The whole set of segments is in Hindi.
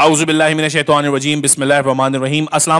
आउज़बिल्लाशैतवानरजीम बिसमीम असल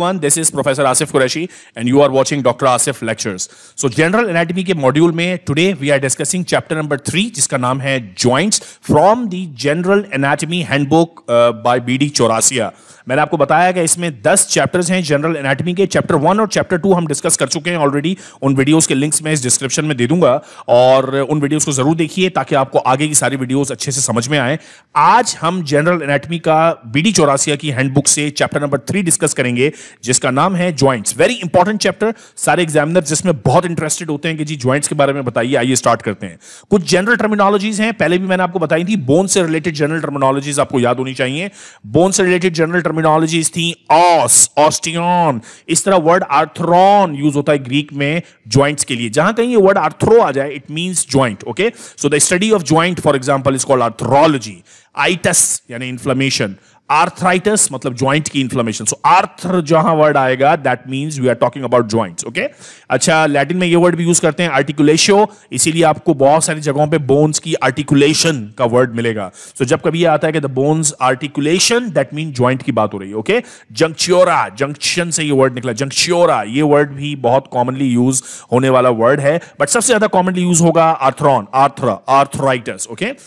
वन this is professor Asif Qureshi and you are watching doctor Asif lectures so general anatomy के मॉड्यूल में today we are discussing chapter number three जिसका नाम है joints from the general anatomy handbook by B D Chaurasia मैंने आपको बताया कि इसमें 10 चैप्टर्स हैं जनरल एनाटमी के चैप्टर वन और चैप्टर टू हम डिस्कस कर चुके हैं ऑलरेडी उन वीडियोस के लिंक्स मैं इस डिस्क्रिप्शन में दे दूंगा और उन वीडियोस को जरूर देखिए ताकि आपको आगे की सारी वीडियोस अच्छे से समझ में आए आज हम जनरल एनाटमी का का बीडी चौरासिया की हैंडबुक से चैप्टर नंबर थ्री डिस्कस करेंगे जिसका नाम है ज्वाइंट्स वेरी इंपॉर्टेंट चैप्टर सारे एग्जामिनर जिसमें बहुत इंटरेस्टेड होते हैं कि जी ज्वाइंट्स के बारे में बताइए आइए स्टार्ट करते हैं कुछ जनरल टर्मिनोलॉजीज हैं पहले भी मैंने आपको बताई थी बोन से रिलेटेड जनरल टर्मिनोलॉजीज आपको याद होनी चाहिए बोन से रिलेटेड जनरल टर्मिनोलॉजीज थी ऑस ऑस्टियन इस तरह वर्ड आर्थ्रॉन यूज होता है ग्रीक में ज्वाइंट्स के लिए जहां कहीं ये वर्ड आर्थ्रो आ जाए it mean joint okay so the study of joint for example is called arthrology itis yani inflammation arthritis मतलब ज्वाइंट की इंफ्लेमेशन सो आर्थर जहां वर्ड आएगा that means we are talking about joints okay अच्छा लैटिन में ये वर्ड भी यूज करते हैं आर्टिकुलेशो इसीलिए आपको बहुत सारी जगहों पे बोन्स की आर्टिकुलेशन का वर्ड मिलेगा सो so, जब कभी ये आता है कि the bones articulation that mean joint की बात हो रही है ओके जंक्च्योरा जंक्शन से ये वर्ड निकला जंक्च्योरा ये वर्ड भी बहुत कॉमनली यूज होने वाला वर्ड है बट सबसे ज्यादा कॉमनली यूज होगा arthron arthra arthritis okay okay?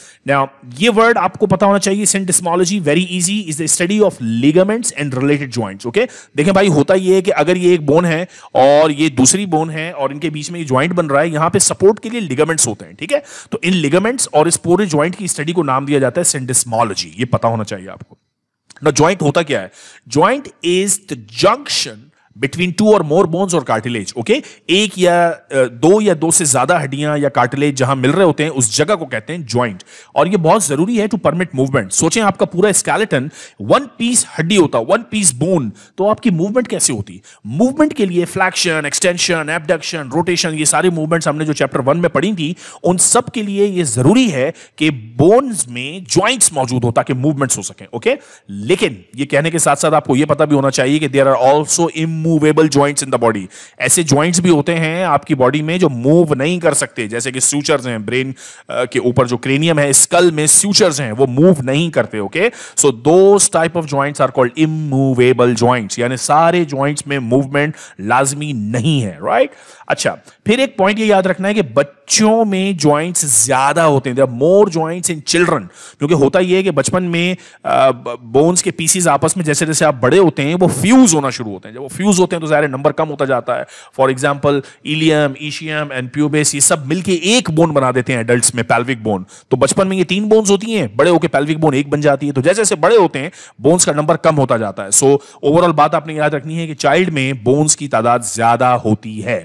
ये वर्ड आपको पता होना चाहिए syndesmology very easy is the study of ligaments and related joint okay देखें भाई होता यह है कि अगर ये एक बोन है और ये दूसरी बोन है और इनके बीच में ये ज्वाइंट बन रहा है यहां पे सपोर्ट के लिए लिगामेंट्स होते हैं ठीक है तो इन लिगामेंट्स और इस पूरे ज्वाइंट की स्टडी को नाम दिया जाता है सेंडिस्मोलॉजी ये पता होना चाहिए आपको ना ज्वाइंट होता क्या है joint is the junction between two or more bones or cartilage okay एक या दो या दो से ज्यादा हड्डियां या कार्टिलेज जहां मिल रहे होते हैं उस जगह को कहते हैं ज्वाइंट और ये बहुत जरूरी है टू परमिट मूवमेंट सोचें आपका पूरा स्केलेटन वन पीस हड्डी होता वन पीस बोन तो आपकी मूवमेंट कैसे होती मूवमेंट के लिए फ्लैक्शन एक्सटेंशन एबडक्शन रोटेशन ये सारे मूवमेंट्स हमने जो चैप्टर वन में पढ़ी थी उन सब के लिए ये जरूरी है कि बोन्स में ज्वाइंट्स मौजूद हो ताकि मूवमेंट्स हो सके ओके लेकिन ये कहने के साथ साथ आपको ये पता भी होना चाहिए कि there are also im immovable joints in the body ऐसे ज्वाइंट्स भी होते हैं आपकी बॉडी में जो मूव नहीं कर सकते जैसे कि सूचर्स हैं ब्रेन के ऊपर जो क्रेनियम है स्कल में सूचर्स हैं वो मूव नहीं करते ओके सो दो type of joints are called immovable joints यानी सारे ज्वाइंट्स में मूवमेंट लाजमी नहीं है राइट right? अच्छा फिर एक पॉइंट ये याद रखना है कि बच्चों में ज्वाइंट्स ज्यादा होते हैं मोर ज्वाइंट्स इन चिल्ड्रन क्योंकि होता यह है कि बचपन में बोन्स के पीसीज आपस में जैसे जैसे आप बड़े होते हैं वो फ्यूज होना शुरू होते हैं जब वो फ्यूज यूज होते हैं तो ज़ाहिर नंबर कम होता जाता है for example ilium ischium and pubis ये सब मिलकर एक बोन बना देते हैं एडल्ट में पैल्विक बोन तो बचपन में ये तीन बोन्स होती हैं बड़े होकर पैल्विक बोन एक बन जाती है तो जैसे जैसे बड़े होते हैं बोन्स का नंबर कम होता जाता है सो ओवरऑल बात आपने याद रखनी है कि चाइल्ड में बोन्स की तादाद ज्यादा होती है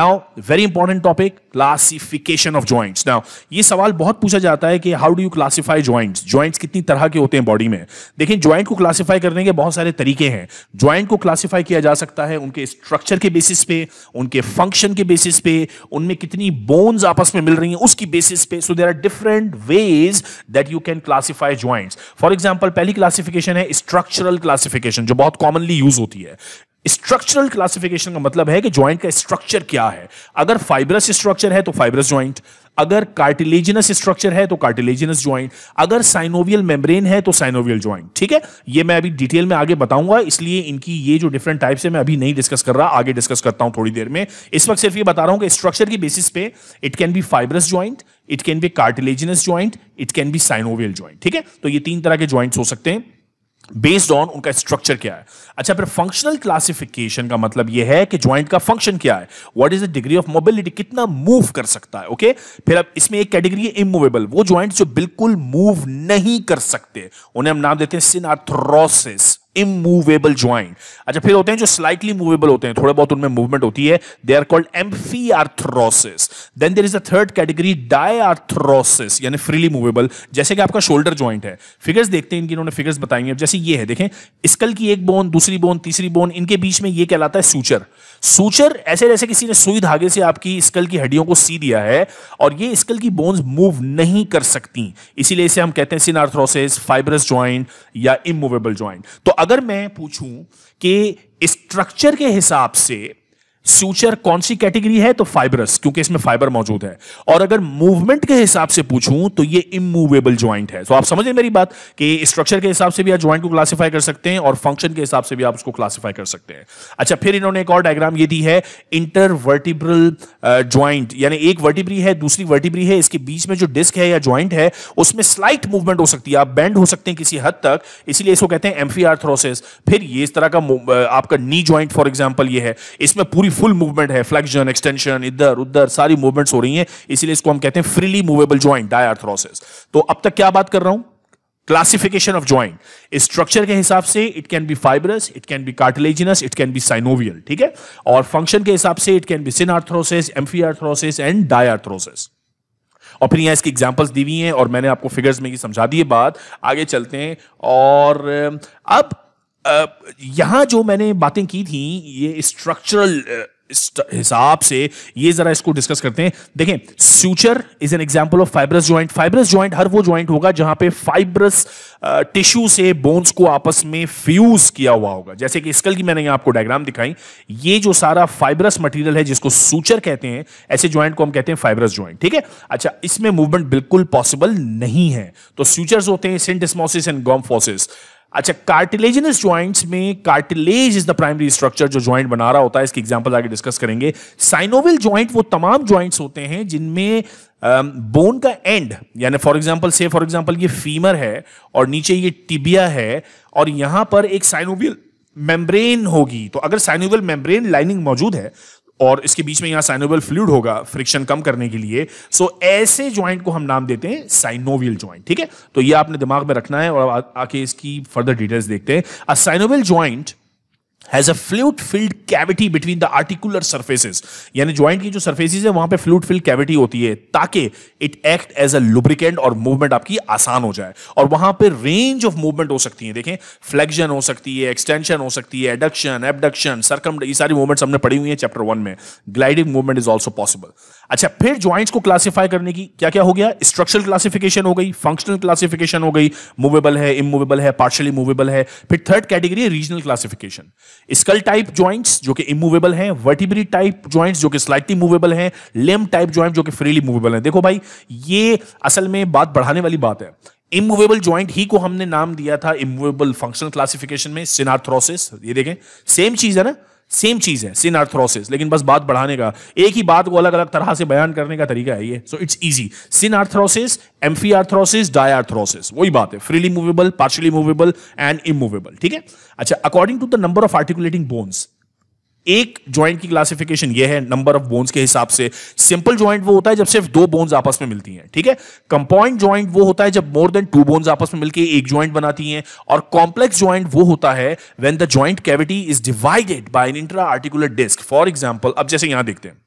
now very important topic classification of joints now ये सवाल बहुत पूछा जाता है कि how do you classify joints joints कितनी तरह के होते हैं बॉडी में देखिए ज्वाइंट को क्लासिफाई करने के बहुत सारे तरीके हैं ज्वाइंट को क्लासिफाई किया जा सकता सकता है उनके स्ट्रक्चर के बेसिस पे उनके फंक्शन के बेसिस पे उनमें कितनी बोन्स आपस में मिल रही हैं उसकी बेसिस पे so there are different ways that you can classify joints for example पहली क्लासिफिकेशन है स्ट्रक्चरल क्लासिफिकेशन जो बहुत कॉमनली यूज होती है स्ट्रक्चरल क्लासिफिकेशन का मतलब है कि ज्वाइंट का स्ट्रक्चर क्या है अगर फाइब्रस स्ट्रक्चर है तो फाइब्रस ज्वाइंट अगर कार्टिलेजिनस स्ट्रक्चर है तो कार्टिलेजिनस ज्वाइंट अगर साइनोवियल मेम्ब्रेन है तो साइनोवियल ज्वाइंट ठीक है ये मैं अभी डिटेल में आगे बताऊंगा इसलिए इनकी ये जो डिफरेंट टाइप्स है मैं अभी नहीं डिस्कस कर रहा आगे डिस्कस करता हूं थोड़ी देर में इस वक्त सिर्फ ये बता रहा हूं कि स्ट्रक्चर की बेसिस पे it can be fibrous joint it can be cartilaginous joint it can be synovial joint ठीक है तो ये तीन तरह के ज्वाइंट हो सकते हैं बेस्ड ऑन उनका स्ट्रक्चर क्या है अच्छा फिर फंक्शनल क्लासिफिकेशन का मतलब यह है कि ज्वाइंट का फंक्शन क्या है what is the degree of mobility कितना मूव कर सकता है ओके okay? फिर अब इसमें एक कैटेगरी है इमूवेबल वो ज्वाइंट जो बिल्कुल मूव नहीं कर सकते उन्हें हम नाम देते हैं सिनाथ्रोसिस इमूवेबल ज्वाइंट अच्छा फिर होते हैं जो स्लाइटली मूवेबल होते हैं थोड़ा बहुत उनमें मूवमेंट होती है they are called amphiarthrosis then there is a third category diarthrosis यानी फ्रीली मूवेबल जैसे कि आपका शोल्डर ज्वाइंट है फिगर्स देखते हैं इनकी इन्होंने फिगर्स बताई हैं जैसे ये है देखें स्कल की एक बोन दूसरी बोन तीसरी बोन इनके बीच में ये कहलाता है सूचर सूचर ऐसे जैसे किसी ने सुई धागे से आपकी स्कल की हड्डियों को सी दिया है और ये स्कल की बोन्स मूव नहीं कर सकती इसीलिए इसे हम कहते हैं सिनार्थरोसिस फाइब्रस ज्वाइंट या इमूवेबल ज्वाइंट तो अगर मैं पूछूं कि स्ट्रक्चर के हिसाब से सूचर कौन सी कैटेगरी है तो फाइबरस क्योंकि इसमें फाइबर मौजूद है और अगर मूवमेंट के हिसाब से पूछूं तो ये इमूवेबल ज्वाइंट है तो आप समझ मेरी बात कि स्ट्रक्चर के हिसाब से भी आप ज्वाइंट को क्लासिफाई कर सकते हैं और फंक्शन के हिसाब से भी आप उसको क्लासिफाई कर सकते हैं अच्छा फिर इन्होंने एक और डायग्राम ये दी है इंटरवर्टिब्रल ज्वाइंट यानी एक वर्टिब्री है दूसरी वर्टिब्री है इसके बीच में जो डिस्क है या ज्वाइंट है उसमें स्लाइट मूवमेंट हो सकती है आप बैंड हो सकते हैं किसी हद तक इसीलिए इसको कहते हैं एम्फी फिर ये इस तरह का आपका नी ज्वाइंट फॉर एग्जाम्पल ये है इसमें पूरी फुल मूवमेंट है फ्लेक्शन एक्सटेंशन इधर उधर सारी मूवमेंट्स हो रही हैं इसीलिए इसको हम कहते हैं फ्रीली मूवेबल ज्वाइंट डायआर्थ्रोसिस तो अब तक क्या बात कर रहा हूं क्लासिफिकेशन ऑफ ज्वाइंट स्ट्रक्चर के हिसाब से it can be fibrous it can be cartilaginous it can be synovial ठीक है और फंक्शन के हिसाब से it can be synarthrosis amphiarthrosis and diarthrosis और फिर यहां इसकी एग्जाम्पल्स दी हुई हैं और मैंने आपको फिगर्स में ही समझा दी है बात आगे चलते हैं और अब यहां जो मैंने बातें की थी ये स्ट्रक्चरल हिसाब से ये जरा इसको डिस्कस करते हैं देखें suture is an example of fibrous joint fibrous joint हर वो जॉइंट होगा जहां पे फाइब्रस टिश्यू से बोन्स को आपस में फ्यूज किया हुआ होगा जैसे कि स्कल की मैंने आपको डायग्राम दिखाई ये जो सारा फाइब्रस मटेरियल है जिसको सूचर कहते हैं ऐसे ज्वाइंट को हम कहते हैं फाइब्रस ज्वाइंट ठीक है अच्छा इसमें मूवमेंट बिल्कुल पॉसिबल नहीं है तो सूचर्स होते हैं सिंटिस्मोसिस एंड गॉम्फोसिस अच्छा कार्टिलेजिनस ज्वाइंट्स में cartilage is the primary structure जो ज्वाइंट बना रहा होता है इसकी एग्जाम्पल आगे डिस्कस करेंगे साइनोविल ज्वाइंट वो तमाम ज्वाइंट्स होते हैं जिनमें बोन um, का एंड यानी फॉर एग्जाम्पल से फॉर एग्जाम्पल ये फीमर है और नीचे ये टिबिया है और यहां पर एक साइनोवियल मेम्ब्रेन होगी तो अगर साइनोवियल मेम्ब्रेन लाइनिंग मौजूद है और इसके बीच में यहाँ साइनोवियल फ्लूड होगा फ्रिक्शन कम करने के लिए सो ऐसे ज्वाइंट को हम नाम देते हैं साइनोवियल ज्वाइंट ठीक है तो ये आपने दिमाग में रखना है और आके इसकी फर्दर डिटेल्स देखते हैं a synovial joint has a fluid filled cavity between the articular surfaces यानी ज्वाइंट की जो सर्फेसिस है वहां पर फ्लूट फिल्ड कैविटी होती है ताकि it act as a lubricant और मूवमेंट आपकी आसान हो जाए और वहां पर रेंज ऑफ मूवमेंट हो सकती है देखें फ्लेक्शन हो सकती है एक्सटेंशन हो सकती है एडक्शन एबडक्शन सरकम ये सारी मूवमेंट्स हमने पढ़ी हुई है चैप्टर वन में gliding movement is also possible अच्छा फिर ज्वाइंट्स को क्लासिफाई करने की क्या क्या हो गया स्ट्रक्चरल क्लासिफिकेशन हो गई फंक्शनल क्लासिफिकेशन हो गई मूवेबल है इमूवेबल है पार्शली मूवेबल है फिर third category regional classification skull type joints जो कि इमूवेबल है वर्टिब्री टाइप ज्वाइंट्स जो कि स्लाइटली मूवेबल है लेम टाइप ज्वाइंट जो कि फ्रीली मूवेबल है देखो भाई ये असल में बात बढ़ाने वाली बात है इमूवेबल ज्वाइंट ही को हमने नाम दिया था इमूवेबल फंक्शनल क्लासिफिकेशन में सिनार्थ्रोसिस ये देखें सेम चीज है ना सेम चीज है सिन आर्थरोसिस लेकिन बस बात बढ़ाने का एक ही बात को अलग अलग तरह से बयान करने का तरीका है ये so it's easy synarthrosis amphiarthrosis diarthrosis वही बात है freely movable partially movable and immovable ठीक है अच्छा according to the number of articulating bones एक ज्वाइंट की क्लासिफिकेशन ये है नंबर ऑफ बोन्स के हिसाब से सिंपल ज्वाइंट वो होता है जब सिर्फ दो बोन्स आपस में मिलती हैं ठीक है कंपाउंड ज्वाइंट वो होता है जब मोर देन टू बोन्स आपस में मिलकर एक ज्वाइंट बनाती हैं और कॉम्प्लेक्स ज्वाइंट वो होता है when the joint cavity is divided by an intra articular disc for example अब जैसे यहां देखते हैं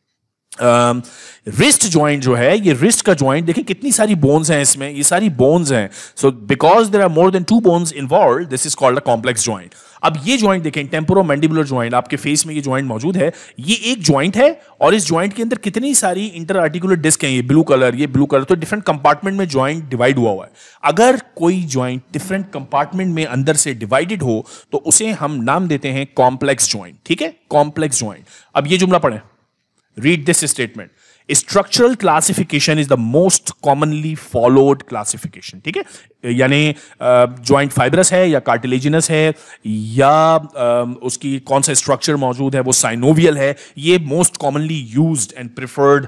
रिस्ट uh, ज्वाइंट जो है ये रिस्ट का ज्वाइंट देखिए कितनी सारी बोन्स हैं इसमें ये सारी बोन्स हैं so because there are more than two bones involve this is called a complex joint अब ये ज्वाइंट देखें टेम्पोरो मैंडिबुलर ज्वाइंट आपके फेस में ये ज्वाइंट मौजूद है ये एक ज्वाइंट है और इस ज्वाइंट के अंदर कितनी सारी इंटर आर्टिकुलर डिस्क हैं ये ब्लू कलर ये ब्लू कलर तो डिफरेंट कंपार्टमेंट में ज्वाइंट डिवाइड हुआ हुआ है अगर कोई ज्वाइंट डिफरेंट कंपार्टमेंट में अंदर से डिवाइडेड हो तो उसे हम नाम देते हैं कॉम्प्लेक्स ज्वाइंट ठीक है कॉम्प्लेक्स ज्वाइंट अब ये जुमला पड़े read this statement structural classification is the most commonly followed classification ठीक है यानी ज्वाइंट फाइब्रस है या कार्टिलेजिनस है या उसकी कौन सा स्ट्रक्चर मौजूद है वो साइनोवियल है ये most commonly use and preferred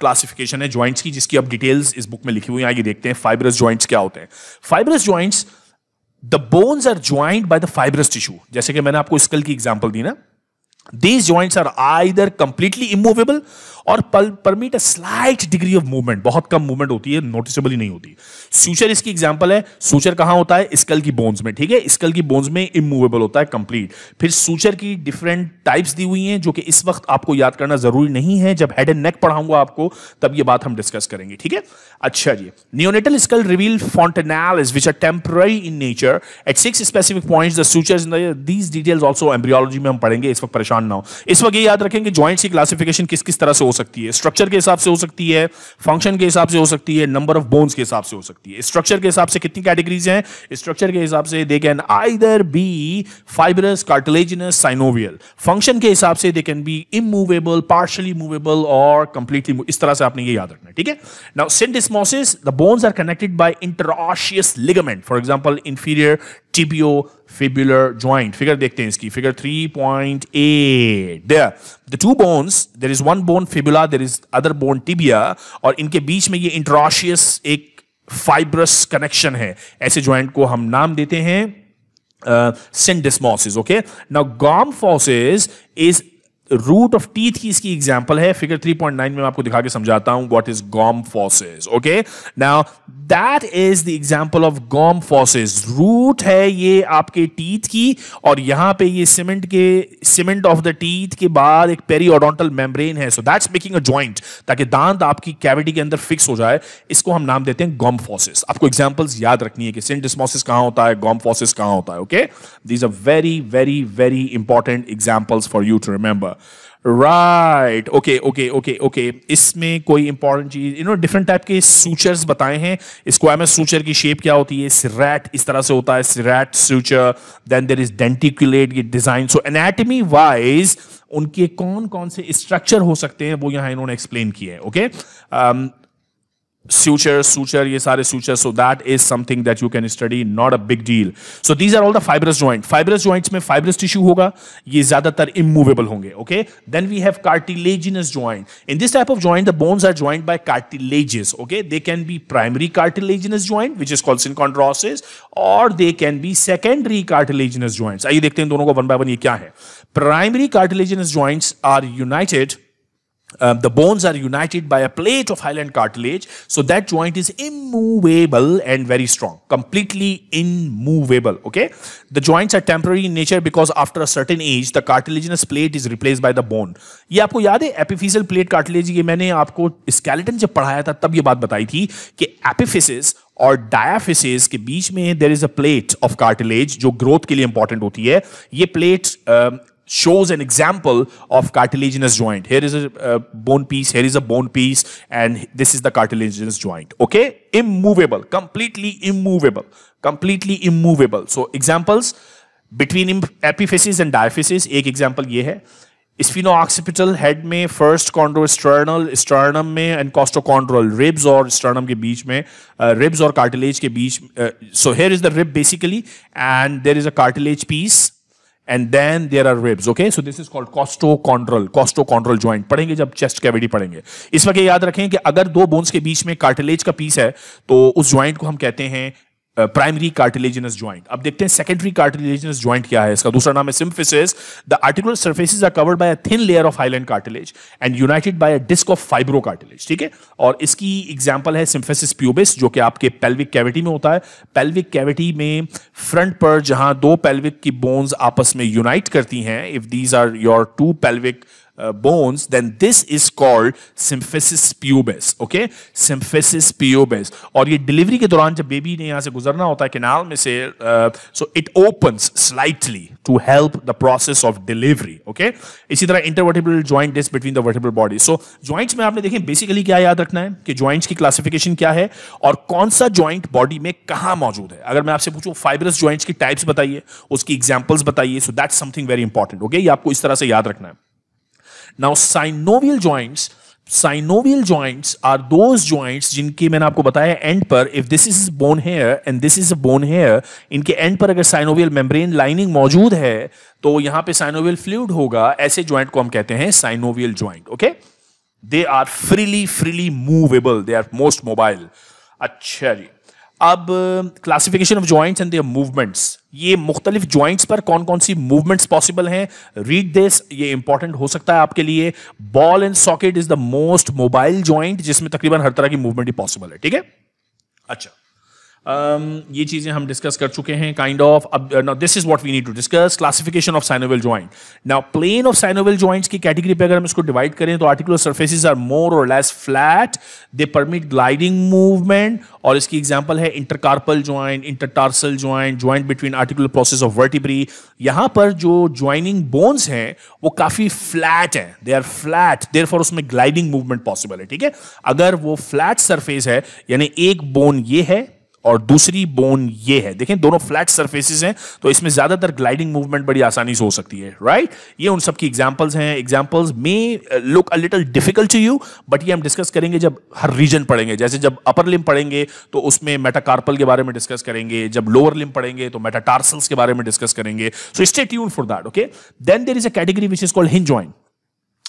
classification है ज्वाइंट्स की जिसकी अब डिटेल्स इस बुक में लिखी हुई है आगे देखते हैं फाइब्रस ज्वाइंट्स क्या होते हैं fibrous joints the bones are joint by the fibrous tissue जैसे कि मैंने आपको स्कल की एग्जाम्पल दी ना these joints are either completely immovable or permit a slight degree of movement बहुत कम मूवमेंट होती है नोटिसेबली नहीं होती सूचर इसकी एग्जाम्पल है सूचर कहां होता है स्कल की बोन्स में ठीक है स्कल की बोन्स में इमूवेबल होता है कंप्लीट फिर सूचर की डिफरेंट टाइप्स दी हुई हैं जो कि इस वक्त आपको याद करना जरूरी नहीं है जब हेड एंड नेक पढ़ाऊंगा आपको तब ये बात हम डिस्कस करेंगे ठीक है अच्छा जी neonatal skull reveal fontanelle which are temporary in nature at six specific points the sutures in the these में हम पढ़ेंगे इस वक्त परेशान ना हो इस वक्त ये याद रखेंगे ज्वाइंट्स की क्लासिफिकेशन किस किस तरह से हो सकती है स्ट्रक्चर के हिसाब से हो सकती है फंक्शन के हिसाब से हो सकती है नंबर ऑफ बोन्स के हिसाब से हो सकती है स्ट्रक्चर के हिसाब से कितनी कैटेगरीज हैं स्ट्रक्चर के हिसाब से they can either be fibrous cartilaginous synovial function के हिसाब से they can be immovable partially movable और कंप्लीटली इस तरह से आपने ये याद रखना है ठीक है now syndesmosis the bones are connected by interosseous ligament for example inferior tibio fibular joint. Figure देखते हैं इसकी. Figure 3.8. There. The two bones. There is one bone fibula. There is other bone tibia. और इनके बीच में ये interosseous एक fibrous connection है. ऐसे joint को हम नाम देते हैं syndesmosis. Okay. Now, gum fosses is root of teeth की इसकी एग्जाम्पल है फिगर 3.9 में आपको दिखा के समझाता हूं what is gomphosis okay now that is the example of gomphosis root है ये आपके टीथ की और यहां पे ये सीमेंट के सीमेंट ऑफ द टीथ के बाद एक पेरियोडोंटल मेम्ब्रेन है so that's making a joint ताकि दांत आपकी कैविटी के अंदर फिक्स हो जाए इसको हम नाम देते हैं गॉम फॉसेस आपको एग्जाम्पल्स याद रखनी है कि सेंटिसमोसिस कहां होता है गॉम फॉसेस कहां होता है okay these are very very very important examples for you to remember right okay okay okay okay इसमें कोई इंपॉर्टेंट चीज इन्होंने डिफरेंट टाइप के सूचर्स बताए हैं इसको एम सूचर की शेप क्या होती है सिरैट इस तरह से होता है serrate suture then there is denticulate ये डिजाइन सो एनाटमी वाइज उनके कौन कौन से स्ट्रक्चर हो सकते हैं वो यहां इन्होंने एक्सप्लेन किया है okay okay? um, suture, suture, ye sare suture. So that is something that you can study, not a big deal. So these are all the fibrous joint. Fibrous joints में fibrous tissue होगा, ये ज़्यादातर immovable होंगे, okay? Then we have cartilaginous joint. In this type of joint, the bones are joined by cartilages, okay? They can be primary cartilaginous joint, which is called synchondrosis, or they can be secondary cartilaginous joints. आइए देखते हैं दोनों को one by one ये क्या है. Primary cartilaginous joints are united Uh, the bones are united by a plate of hyaline cartilage, so that joint is immovable and very strong, completely immovable. Okay, the joints are temporary in nature because after a certain age, the cartilaginous plate is replaced by the bone. ये आपको याद है epiphyseal plate cartilage ये मैंने आपको skeleton जब पढ़ाया था तब ये बात बताई थी कि एपिफिसिस और डायाफिसिस के बीच में there is a plate of cartilage जो ग्रोथ के लिए इंपॉर्टेंट होती है ये plate shows an example of cartilaginous joint. Here is a uh, bone piece, here is a bone piece, and this is the cartilaginous joint. Okay? Immovable, completely immovable, completely immovable. So examples between epiphysis and diaphysis, One example ये occipital head head first first chondrosternal sternum and costochondral ribs और sternum के बीच में रिब्स और कार्टिलेज के बीच so here is the rib basically and there is a and then there are ribs okay so this is called costochondral costochondral joint पढ़ेंगे जब चेस्ट कैविटी पढ़ेंगे इसमें वक्त याद रखें कि अगर दो बोन्स के बीच में कार्टिलेज का पीस है तो उस ज्वाइंट को हम कहते हैं प्राइमरी कार्टिलेजिनस ज्वाइंट अब देखते हैं सेकेंडरी कार्टिलेजिनस ज्वाइंट क्या है इसका दूसरा नाम है symphysis the articular surfaces are covered by a thin layer of hyaline cartilage and united by a disc of fibrocartilage ठीक है और इसकी एग्जाम्पल है सिम्फेसिस प्यूबिस जो कि आपके पेल्विक कैविटी में होता है पेल्विक कैविटी में फ्रंट पर जहां दो पेल्विक की बोन्स आपस में यूनाइट करती हैं if these are your two pelvic uh, bones, then this is called symphysis pubis, okay? Symphysis pubis. और ये delivery के दौरान जब baby ने यहाँ से गुजरना होता है canal में से, uh, so it opens slightly to help the process of delivery, okay? इसी तरह intervertebral joint is between the vertebral body. So joints में आपने देखें basically क्या याद रखना है कि joints की classification क्या है और कौन सा joint body में कहाँ मौजूद है अगर मैं आपसे पूछूं fibrous joints की types बताइए उसकी examples बताइए so that's something very important, okay? ये आपको इस तरह से याद रखना है now synovial joints synovial joints are those joints जिनकी मैंने आपको बताया एंड पर if this is bone here and this is bone here इनके एंड पर अगर साइनोवियल मेम्ब्रेन लाइनिंग मौजूद है तो यहां पे साइनोवियल फ्लूड होगा ऐसे ज्वाइंट को हम कहते हैं synovial joint okay they are freely freely movable they are most mobile अच्छा जी अब classification of joints and their movements ये मुख्तलिफ ज्वाइंट्स पर कौन कौन सी मूवमेंट्स पॉसिबल हैं रीड दिस ये इंपॉर्टेंट हो सकता है आपके लिए ball and socket is the most mobile joint जिसमें तकरीबन हर तरह की मूवमेंट ही पॉसिबल है ठीक है अच्छा Um, ये चीज़ें हम डिस्कस कर चुके हैं काइंड ऑफ अब this is what we need to discuss classification of synovial joint now plane of synovial joints की कैटेगरी पे अगर हम इसको डिवाइड करें तो आर्टिकुलर सर्फेसिस आर मोर और less flat they permit gliding movement और इसकी एग्जाम्पल है intercarpal joint intertarsal joint joint between articular process of vertebrae यहां पर जो ज्वाइनिंग बोन्स हैं वो काफ़ी फ्लैट हैं they are flat therefore उसमें ग्लाइडिंग मूवमेंट पॉसिबल है ठीक है अगर वो फ्लैट सरफेस है यानी एक बोन ये है और दूसरी बोन ये है देखें दोनों फ्लैट सर्फेसिस हैं तो इसमें ज्यादातर ग्लाइडिंग मूवमेंट बड़ी आसानी से हो सकती है राइट ये उन सब की हैं examples may look a little difficult to you but ये हम डिस्कस करेंगे जब हर रीजन पढ़ेंगे जैसे जब अपर लिम पढ़ेंगे तो उसमें मेटाकार्पल के बारे में डिस्कस करेंगे जब लोअर लिम पढ़ेंगे तो मेटाटार्सल्स के बारे में डिस्कस करेंगे so stay tune for that okay then there is a category which is called hinge joint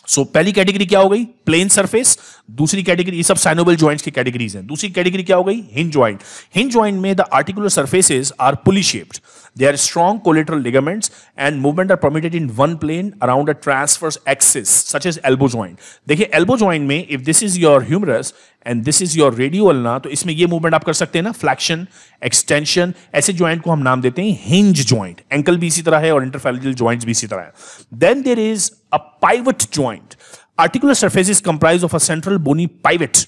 so so, पहली कैटेगरी क्या हो गई प्लेन सरफेस दूसरी कैटेगरी ये सब साइनोबल ज्वाइंट्स की कैटेगरीज हैं दूसरी कैटेगरी क्या हो गई हिंज ज्वाइंट हिंज ज्वाइंट में the articular surfaces are pulley shaped they are strong collateral ligaments and movement are permitted in one plane around a transverse axis such is elbow joint देखिए एल्बो ज्वाइंट में if this is your humerus and this is your radio ulna तो इसमें ये मूवमेंट आप कर सकते हैं ना फ्लैक्शन एक्सटेंशन ऐसे ज्वाइंट को हम नाम देते हैं हिंज ज्वाइंट एंकल भी इसी तरह है और इंटरफेलिजल ज्वाइंट भी इसी तरह है then there is a pivot joint. Articular surface is comprised of a central bony pivot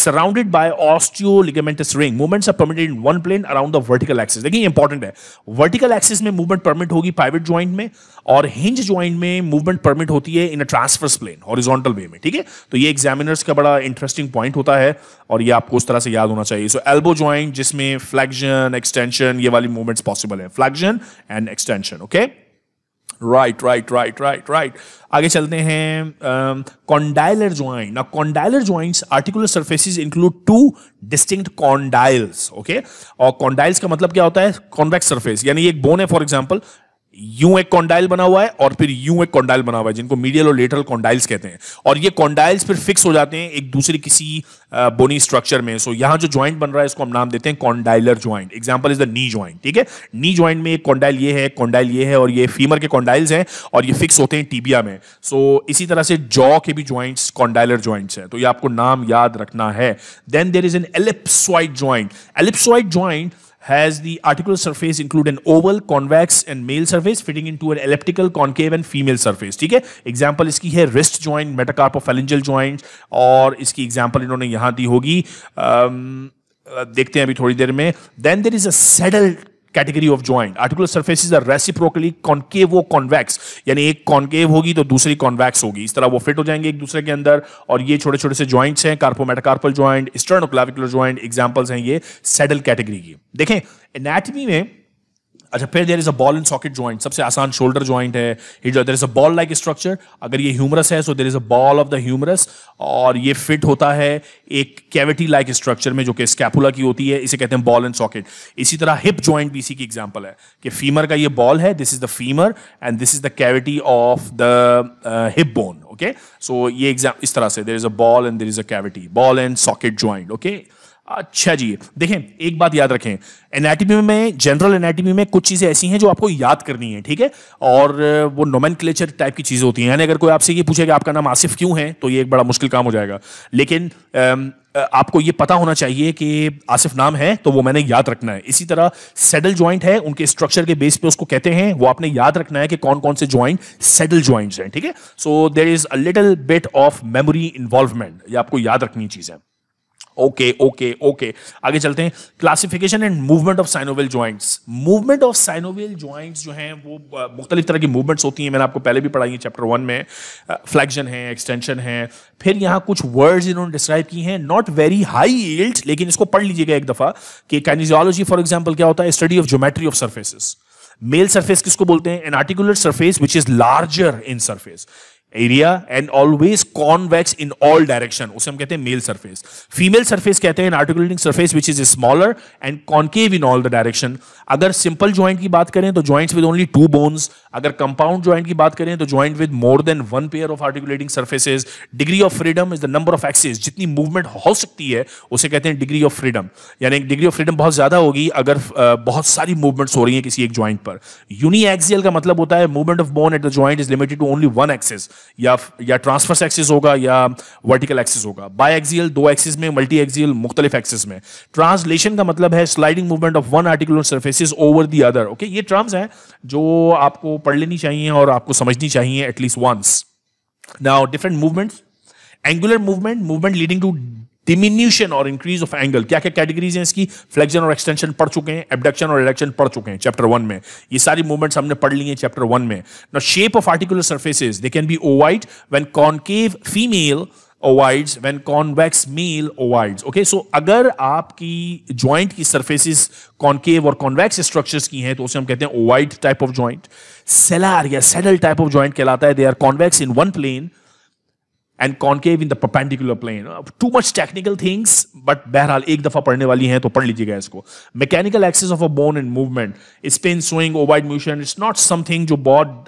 surrounded by osteoligamentous ring movements are permitted in one plane around the vertical axis देखिए इंपॉर्टेंट है वर्टिकल एक्सिस में मूवमेंट परमिट होगी पाइवेट ज्वाइंट में और हिंज ज्वाइंट में मूवमेंट परमिट होती है in a transverse plane horizontal way में ठीक है तो ये एग्जामिनर्स का बड़ा इंटरेस्टिंग पॉइंट होता है और ये आपको उस तरह से याद होना चाहिए सो एल्बो ज्वाइंट जिसमें फ्लैक्जन एक्सटेंशन ये वाली मूवमेंट्स पॉसिबल है flexion and extension okay okay? Right right right right right आगे चलते हैं कॉन्डाइलर ज्वाइंट ना condylar joints articular surfaces include two distinct condyles okay और कॉन्डाइल्स का मतलब क्या होता है कॉन्वेक्स सर्फेस यानी एक बोन है फॉर एग्जाम्पल यूं एक कॉन्डाइल बना हुआ है और फिर यूं एक कॉन्डाइल बना हुआ है जिनको मीडियल और लेटरल कॉन्डाइल्स कहते हैं और ये कॉन्डाइल्स फिर फिक्स हो जाते हैं एक दूसरे किसी बोनी स्ट्रक्चर में सो so, यहाँ जो ज्वाइंट बन रहा है इसको हम नाम देते हैं condylar joint example is the knee joint ठीक है नी ज्वाइंट में एक कॉन्डाइल ये है कॉन्डाइल ये है और ये फीमर के कॉन्डाइल्स हैं और ये फिक्स होते हैं टीबिया में सो so, इसी तरह से जॉ के भी ज्वाइंट्स कॉन्डाइलर ज्वाइंट्स हैं तो ये आपको नाम याद रखना है then there is an ellipsoid joint ellipsoid joint Has the articular surface include an oval, convex and male surface fitting into an elliptical, concave and female surface? theek hai example iski hai wrist joint metacarpophalangeal joint aur iski example inhone yahan di hogi um, dekhte hain abhi thodi der mein then there is a saddle category of joint articular surfaces are reciprocally concave वो कॉन्वेक्स यानी एक कॉन्केव होगी तो दूसरी कॉन्वेक्स होगी इस तरह वो फिट हो जाएंगे एक दूसरे के अंदर और ये छोटे छोटे से ज्वाइंट्स हैं carpometacarpal joint sternoclavicular joint examples हैं ये सेडल कैटेगरी की देखें एनाटमी में अच्छा फिर there is a ball and socket joint सबसे आसान शोल्डर ज्वाइंट है there is a ball like structure अगर ये ह्यूमरस है so there is a ball of the humerus और ये फिट होता है एक कैविटी लाइक स्ट्रक्चर में जो कि स्कैपुला की होती है इसे कहते हैं बॉल एंड सॉकेट इसी तरह हिप ज्वाइंट भी इसी की एग्जाम्पल है कि फीमर का ये बॉल है this is the femur and this is the cavity of the hip bone okay so ये एग्जाम इस तरह से there is a ball and there is a cavity ball and socket joint okay अच्छा जी देखें एक बात याद रखें एनाटॉमी में जनरल एनाटॉमी में कुछ चीज़ें ऐसी हैं जो आपको याद करनी है ठीक है और वो नोमन टाइप की चीज़ें होती हैं यानी अगर कोई आपसे ये पूछे कि आपका नाम आसिफ क्यों है तो ये एक बड़ा मुश्किल काम हो जाएगा लेकिन आपको ये पता होना चाहिए कि आसिफ नाम है तो वो मैंने याद रखना है इसी तरह सेडल ज्वाइंट है उनके स्ट्रक्चर के बेस पे उसको कहते हैं वो आपने याद रखना है कि कौन कौन से ज्वाइंट सेडल ज्वाइंट्स हैं ठीक है so there is a little bit of memory involvement ये आपको याद रखनी चीज़ है ओके ओके ओके आगे चलते हैं classification and movement of synovial joints movement of synovial joints जो हैं वो मुख्तलिफ तरह की मूवमेंट्स होती हैं मैंने आपको पहले भी पढ़ाई है चैप्टर वन में फ्लैक्शन है एक्सटेंशन है फिर यहाँ कुछ वर्ड्स इन्होंने डिस्क्राइब की हैं नॉट वेरी हाई यील्ड लेकिन इसको पढ़ लीजिएगा एक दफ़ा कि कैनिजियोलॉजी फॉर एग्जाम्पल क्या होता है study of geometry of surfaces male surface किसको बोलते हैं an articular surface which is larger in surface area and always convex in all direction उसे हम कहते हैं मेल सर्फेस फीमेल सर्फेस कहते हैं articulating surface which is smaller and concave in all the direction अगर सिंपल ज्वाइंट की बात करें तो joints with only two bones अगर कंपाउंड ज्वाइंट की बात करें तो joint with more than one pair of articulating surfaces degree of freedom is the number of axes जितनी मूवमेंट हो सकती है उसे कहते हैं डिग्री ऑफ फ्रीडम यानी डिग्री ऑफ फ्रीडम बहुत ज्यादा होगी अगर बहुत सारी मूवमेंट्स हो रही है किसी एक ज्वाइंट पर यूनिएक्सियल का मतलब होता है movement of bone at the joint is limited to only one axis या या ट्रांसफर्स एक्सेस होगा या वर्टिकल एक्सेस होगा बाय एक्सियल दो एक्सेस में मल्टी एक्सियल मुख्तलिफ एक्सेस में ट्रांसलेशन का मतलब है sliding movement of one articular surfaces over the other okay ये टर्म्स हैं जो आपको पढ़ लेनी चाहिए और आपको समझनी चाहिए at least once now different movements angular movement movement leading to diminution और इंक्रीज ऑफ एंगल क्या क्या कैटेगरीज हैं इसकी फ्लेक्शन और एक्सटेंशन पढ़ चुके हैं एबडक्शन और रिडक्शन पढ़ चुके हैं चैप्टर वन में ये सारी मूवमेंट्स हमने पढ़ ली है चैप्टर वन में now shape of articular surfaces they can be ovoid when concave female ovoids when convex male ovoids okay so अगर आपकी ज्वाइंट की सर्फेसिस कॉन्केव और कॉन्वेक्स स्ट्रक्चर्स की हैं तो उसे हम कहते हैं ovoid type of joint sellar या सेडल टाइप ऑफ ज्वाइंट कहलाता है they are convex in one plane and concave in the perpendicular plane too much technical things but बहरहाल एक दफा पढ़ने वाली है तो पढ़ लीजिएगा इसको mechanical axes of a bone and movement spin swing ovoid motion it's not something जो बॉड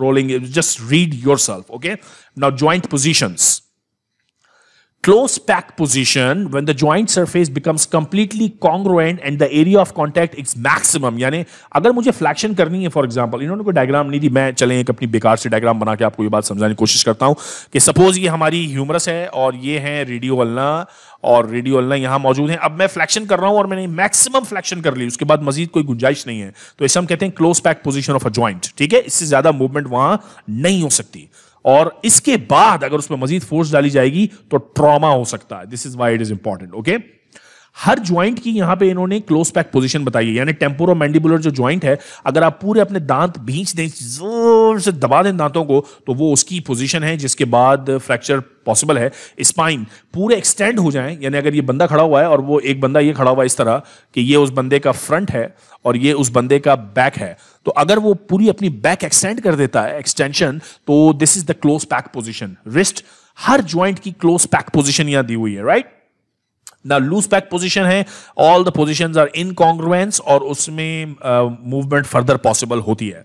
rolling just read yourself okay now joint positions close pack position when the joint surface becomes completely congruent and the area of contact is maximum यानी अगर मुझे फ्लैक्शन करनी है फॉर एग्जांपल इन्होंने कोई डायग्राम नहीं दी मैं चले एक अपनी बेकार से डायग्राम बना के आपको ये बात समझाने की कोशिश करता हूँ कि सपोज ये हमारी ह्यूमरस है और ये है रेडियो अल्ना और रेडियो अल्ना यहाँ मौजूद है अब मैं फ्लैक्शन कर रहा हूँ और मैंने मैक्सिमम फ्लैक्शन कर ली उसके बाद मजीद कोई गुंजाइश नहीं है तो इसे हम कहते हैं close pack position of a joint ठीक है इससे ज्यादा मूवमेंट वहां नहीं हो सकती और इसके बाद अगर उसमें मजीद फोर्स डाली जाएगी तो ट्रॉमा हो सकता है this is why it is important okay हर ज्वाइंट की यहां पे इन्होंने क्लोज पैक पोजीशन बताई है यानी टेम्पोरो मैंडिबुलर जो ज्वाइंट है अगर आप पूरे अपने दांत भींच दें जोर से दबा दें दांतों को तो वो उसकी पोजीशन है जिसके बाद फ्रैक्चर पॉसिबल है स्पाइन पूरे एक्सटेंड हो जाए यानी अगर ये बंदा खड़ा हुआ है और वो एक बंदा ये खड़ा हुआ है इस तरह कि ये उस बंदे का फ्रंट है और ये उस बंदे का बैक है तो अगर वो पूरी अपनी बैक एक्सटेंड कर देता है एक्सटेंशन तो this is the close pack position wrist हर ज्वाइंट की क्लोज पैक पोजिशन यहां दी हुई है राइट ना लूज पैक पोजिशन है all the position are incongruence और उसमें मूवमेंट फर्दर पॉसिबल होती है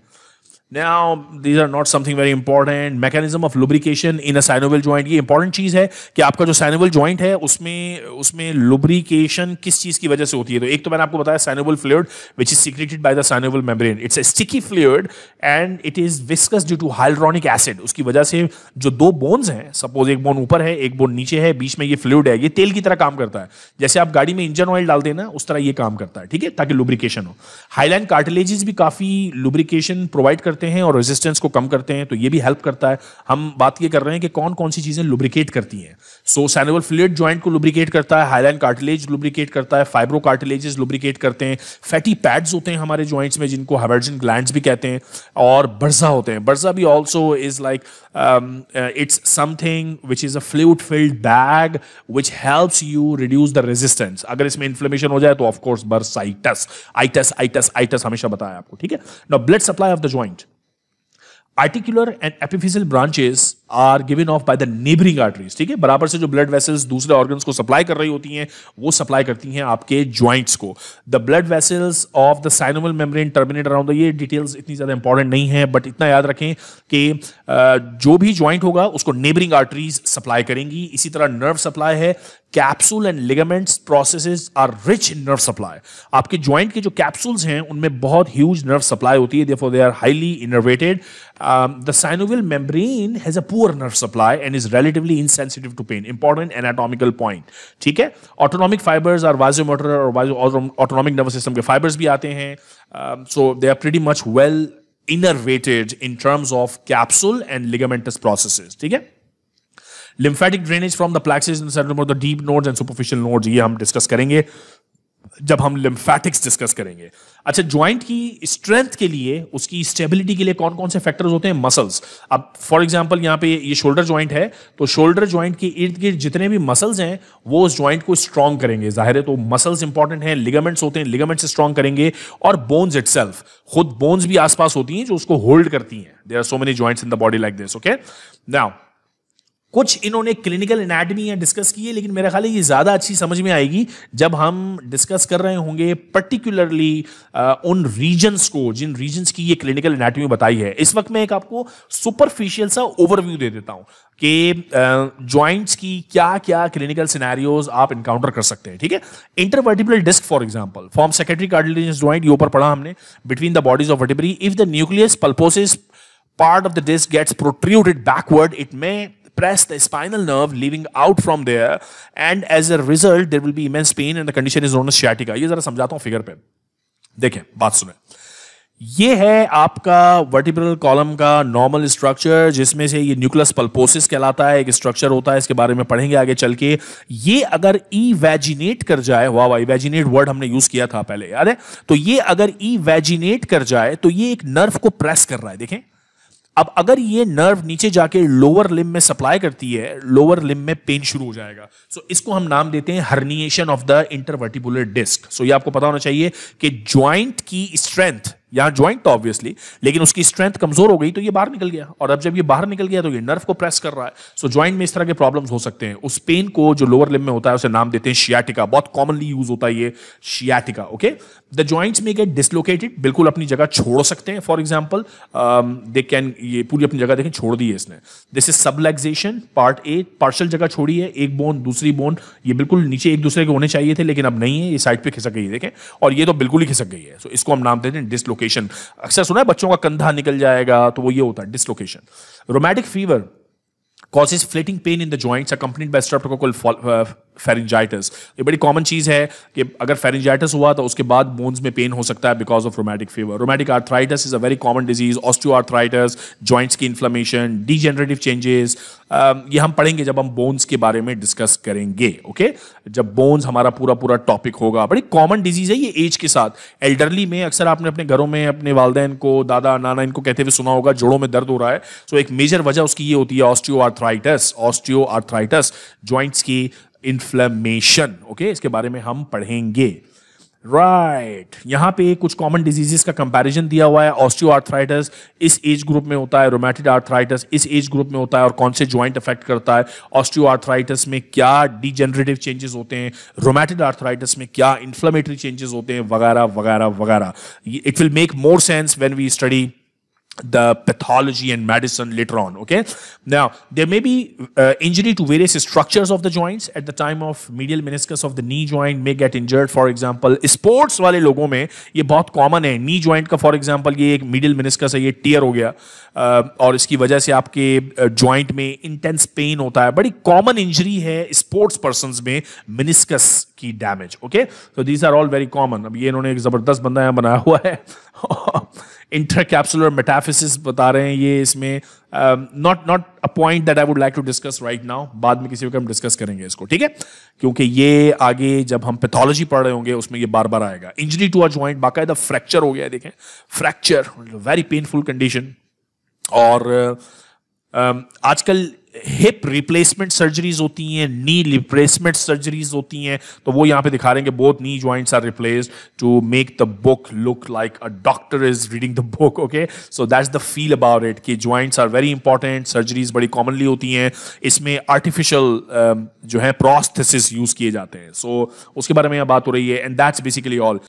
Now, these are not something very important. Mechanism of lubrication in a synovial joint ये important चीज़ है कि आपका जो synovial joint है उसमें उसमें lubrication किस चीज़ की वजह से होती है तो एक तो मैंने आपको बताया synovial fluid which is secreted by the synovial membrane. It's a sticky fluid and it is viscous due to hyaluronic acid. उसकी वजह से जो दो बोन्स हैं सपोज एक बोन ऊपर है एक बोन नीचे है बीच में ये फ्लूड है ये तेल की तरह काम करता है जैसे आप गाड़ी में इंजन ऑयल डालते हैं ना उस तरह ये काम करता है ठीक है ताकि लुब्रिकेशन हो हाईलैंड कार्टिलेजेस भी काफ़ी लुब्रिकेशन प्रोवाइड करते करते हैं और रेजिस्टेंस को कम करते हैं तो ये भी हेल्प करता है हम बात ये कर रहे हैं कि कौन कौन सी चीज़ें लुब्रिकेट करती हैं सो सैनोवल फ्लूड ज्वाइंट को लुब्रिकेट करता है हाईलाइन कार्टिलेज लुब्रिकेट करता है फाइब्रो कार्टिलेज लुब्रिकेट करते हैं फैटी पैड्स होते हैं हमारे ज्वाइंट्स में जिनको हाइवर्जन ग्लैंड भी कहते हैं और बर्जा होते हैं बर्जा भी also is like it's something which is a fluid filled bag which helps you reduce the resistance अगर इसमें इन्फ्लेमेशन हो जाए तो ऑफकोर्स बर्साइटस आइटस आइटस आइटस हमेशा बताया आपको ठीक है ना blood supply of the joint articular and epiphyseal branches are given off by the neighbouring arteries ठीक है बराबर से जो ब्लड वेसल्स दूसरे ऑर्गन को सप्लाई कर रही होती हैं वो सप्लाई करती हैं आपके ज्वाइंट्स को the blood vessels of the synovial membrane terminate around ये डिटेल्स इतनी ज़्यादा इंपॉर्टेंट नहीं है बट इतना याद रखें कि जो भी ज्वाइंट होगा उसको नेबरिंग आर्टरीज सप्लाई करेंगी इसी तरह नर्व सप्लाई है capsule and ligaments processes are rich in nerve supply आपके जॉइंट के जो कैप्सूल्स हैं उनमें बहुत ह्यूज नर्व सप्लाई होती है therefore they are highly innervated the synovial membrane has a poor nerve supply and is relatively insensitive to pain important anatomical point ठीक है ऑटोनॉमिक फाइबर्स और मोटर और ऑटोनॉमिक नर्वस सिस्टम के फाइबर्स भी आते हैं so they are pretty much well innervated in terms of capsule and ligamentous processes ठीक है lymphatic drainage from the plexus the deep nodes and superficial nodes ये हम डिस्कस करेंगे जब हम लिम्फेटिक्स डिस्कस करेंगे अच्छा ज्वाइंट की स्ट्रेंथ के लिए उसकी स्टेबिलिटी के लिए कौन कौन से फैक्टर्स होते हैं मसल्स अब फॉर एग्जांपल यहाँ पे ये शोल्डर ज्वाइंट है तो शोल्डर ज्वाइंट के इर्द गिर्द जितने भी मसल्स हैं वो उस ज्वाइंट को स्ट्रांग करेंगे जाहिर है तो मसल्स इंपॉर्टेंट हैं लिगामेंट्स होते हैं लिगामेंट्स स्ट्रांग करेंगे और बोन्स इट खुद बोन्स भी आसपास होती हैं जो उसको होल्ड करती हैं there are so many joints in the body like this okay now कुछ इन्होंने क्लिनिकल एनाटमी या डिस्कस की है लेकिन मेरा ख्याल है ये ज़्यादा अच्छी समझ में आएगी जब हम डिस्कस कर रहे होंगे पर्टिकुलरली उन रीजन्स को जिन रीजन्स की ये क्लिनिकल एनाटमी बताई है इस वक्त मैं एक आपको सुपरफिशियल सा ओवरव्यू दे देता हूँ कि जॉइंट्स की क्या क्या क्लिनिकल सिनेरियोज आप इनकाउंटर कर सकते हैं ठीक है intervertebral disc for example form secretary cartilage joint ये ऊपर पढ़ा हमने between the bodies of vertebrae if the nucleus pulposus part of the disc gets protruded backward it may press the spinal nerve leaving out from there and as a result there will be immense pain and the condition is known as sciatica ye zara samjhata hu figure pe dekhe baat सुने ये है आपका वर्टिब्रल कॉलम का नॉर्मल स्ट्रक्चर जिसमें से ये न्यूक्लियस पल्पोसिस कहलाता है एक स्ट्रक्चर होता है इसके बारे में पढ़ेंगे आगे चल के ये अगर इवेजिनेट कर जाए वाह वाह इवेजिनेट वर्ड हमने यूज किया था पहले याद है तो ये अगर इवेजिनेट कर जाए तो ये एक नर्व को प्रेस कर रहा है देखें अब अगर ये नर्व नीचे जाके लोअर लिम में सप्लाई करती है लोअर लिम में पेन शुरू हो जाएगा सो so, इसको हम नाम देते हैं herniation of the intervertebral disc so ये आपको पता होना चाहिए कि ज्वाइंट की स्ट्रेंथ यहां ज्वाइंट तो ऑब्वियसली लेकिन उसकी स्ट्रेंथ कमजोर हो गई तो ये बाहर निकल गया और अब जब ये बाहर निकल गया तो ये नर्व को प्रेस कर रहा है सो so, ज्वाइंट में इस तरह के प्रॉब्लम हो सकते हैं उस पेन को जो लोअर लिम में होता है उसे नाम देते हैं शियाटिका बहुत कॉमनली यूज होता है ये शियाटिका ओके द ज्वाइंट्स में गेट डिसलोकेटेड बिल्कुल अपनी जगह छोड़ सकते हैं फॉर एग्जाम्पल दे कैन ये पूरी अपनी जगह देखें छोड़ दी है इसने this is subluxation part a partial जगह छोड़ी है एक बोन दूसरी बोन ये बिल्कुल नीचे एक दूसरे के होने चाहिए थे लेकिन अब नहीं है ये साइड पे खिसक गई है देखें और ये तो बिल्कुल ही खिसक गई है सो so, इसको हम नाम देते हैं डिसलोकेशन अक्सर सुना है बच्चों का कंधा निकल जाएगा तो वो ये होता है dislocation rheumatic fever causes fleeting pain in the joints accompanied by streptococcal uh, pharyngitis ये बड़ी कॉमन चीज़ है कि अगर फेरेंजाइटिस हुआ तो उसके बाद बोन्स में पेन हो सकता है because of rheumatic fever rheumatic arthritis is a very common disease osteoarthritis joints की इन्फ्लामेशन डीजेनरेटिव चेंजेस Um, ये हम पढ़ेंगे जब हम बोन्स के बारे में डिस्कस करेंगे ओके जब बोन्स हमारा पूरा पूरा टॉपिक होगा बड़ी कॉमन डिजीज है ये एज के साथ एल्डरली में अक्सर आपने अपने घरों में अपने वालदेन को दादा नाना इनको कहते हुए सुना होगा जोड़ों में दर्द हो रहा है सो एक मेजर वजह उसकी ये होती है osteoarthritis osteoarthritis joints की इन्फ्लेमेशन ओके इसके बारे में हम पढ़ेंगे राइट right. यहाँ पे कुछ कॉमन डिजीजेस का कंपैरिजन दिया हुआ है ऑस्टियो आर्थराइटिस इस एज ग्रुप में होता है रोमैटिड आर्थराइटिस इस एज ग्रुप में होता है और कौन से ज्वाइंट अफेक्ट करता है ऑस्टियो आर्थराइटिस में क्या डिजेनरेटिव चेंजेस होते हैं रोमैटिड आर्थराइटिस में क्या इंफ्लामेटरी चेंजेस होते हैं वगैरह वगैरह वगैरह it will make more sense when we study the pathology and medicine later on okay now there may be uh, injury to various structures of the joints at the time of medial meniscus of the knee joint may get injured for example sports wale लोगों mein ye bahut common hai knee joint ka for example ye ek medial meniscus hai ye tear ho gaya uh, और इसकी वजह से आपके joint mein intense pain hota hai badi common injury hai sports persons mein meniscus की damage okay so these are all very common अब ये इन्होंने एक ज़बरदस्त बंदा यहाँ बनाया हुआ है इंटर कैप्सुलर मेटाफिसिस बता रहे हैं ये इसमें not not a point that I would like to discuss right now बाद में किसी वक्त हम डिस्कस करेंगे इसको ठीक है क्योंकि ये आगे जब हम पैथोलॉजी पढ़ रहे होंगे उसमें ये बार बार आएगा इंजरी टू अ ज्वाइंट बाकायदा फ्रैक्चर हो गया है देखें फ्रैक्चर वेरी पेनफुल कंडीशन और um, आजकल हिप रिप्लेसमेंट सर्जरीज होती हैं नी रिप्लेसमेंट सर्जरीज होती हैं तो वो यहां पे दिखा रहे हैं कि both knee joints are replace to make the book look like a doctor is reading the book okay so that's the feel about it कि joints are very important surgeries बड़ी कॉमनली होती हैं इसमें आर्टिफिशियल um, जो है प्रोस्थेसिस यूज किए जाते हैं सो so, उसके बारे में यहाँ बात हो रही है and that's basically all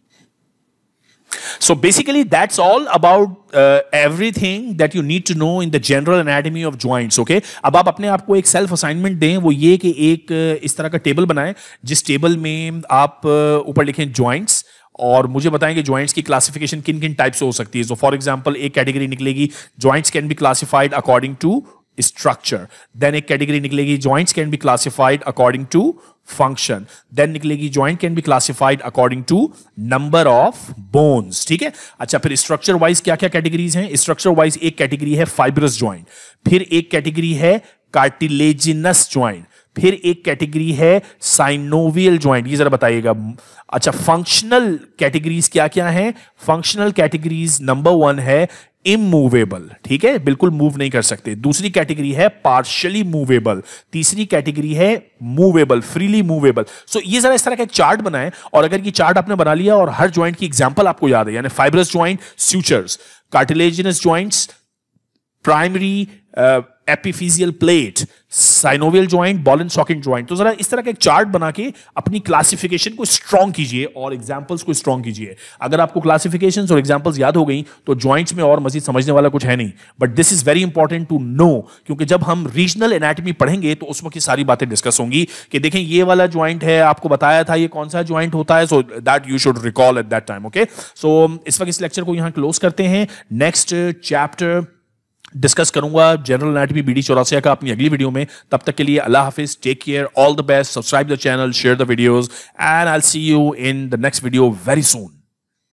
So basically, that's all about uh, everything that you need to know in the general anatomy of joints. Okay, ab aap apne aap ko ek self assignment dein wo ye ki ek is tarah ka table banaye jis table mein aap upar likhe joints और मुझे बताएं कि ज्वाइंट्स की क्लासिफिकेशन किन किन टाइप्स हो सकती है सो फॉर एग्जांपल एक कैटेगरी निकलेगी joints can be classified according to structure then एक कैटेगरी निकलेगी joints can be classified according to function then निकलेगी joint can be classified according to number of bones ठीक है अच्छा फिर स्ट्रक्चर वाइज क्या क्या कैटेगरीज हैं स्ट्रक्चर वाइज एक कैटेगरी है फाइबरस ज्वाइंट फिर एक कैटेगरी है कार्टिलेजिनस ज्वाइंट फिर एक कैटेगरी है साइनोवियल ज्वाइंट ये जरा बताइएगा अच्छा फंक्शनल कैटेगरीज क्या क्या हैं फंक्शनल कैटेगरीज नंबर वन है इमूवेबल ठीक है बिल्कुल मूव नहीं कर सकते दूसरी कैटेगरी है पार्शली मूवेबल तीसरी कैटेगरी है मूवेबल फ्रीली मूवेबल सो ये जरा इस तरह का चार्ट बनाए और अगर ये चार्ट आपने बना लिया और हर ज्वाइंट की एग्जाम्पल आपको याद है यानी fibrous joint sutures cartilaginous joints primary epiphyseal plate synovial joint ball and socket joint तो जरा इस तरह का एक चार्ट बना के अपनी क्लासिफिकेशन को स्ट्रॉन्ग कीजिए और एग्जाम्पल्स को स्ट्रॉन्ग कीजिए अगर आपको क्लासिफिकेशन और एग्जाम्पल्स याद हो गई तो ज्वाइंट्स में और मजीद समझने वाला कुछ है नहीं but this is very important to know क्योंकि जब हम रीजनल एनाटमी पढ़ेंगे तो उसमें की सारी बातें डिस्कस होंगी कि देखें ये वाला ज्वाइंट है आपको बताया था ये कौन सा ज्वाइंट होता है so that you should recall at that time okay so इस वक्त इस लेक्चर को यहाँ क्लोज करते हैं नेक्स्ट चैप्टर uh, डिस्कस करूंगा जनरल एनाटमी डी चौरासिया का अपनी अगली वीडियो में तब तक के लिए अल्लाह हाफिज take care all the best subscribe the channel share the videos and I see you in the next video very soon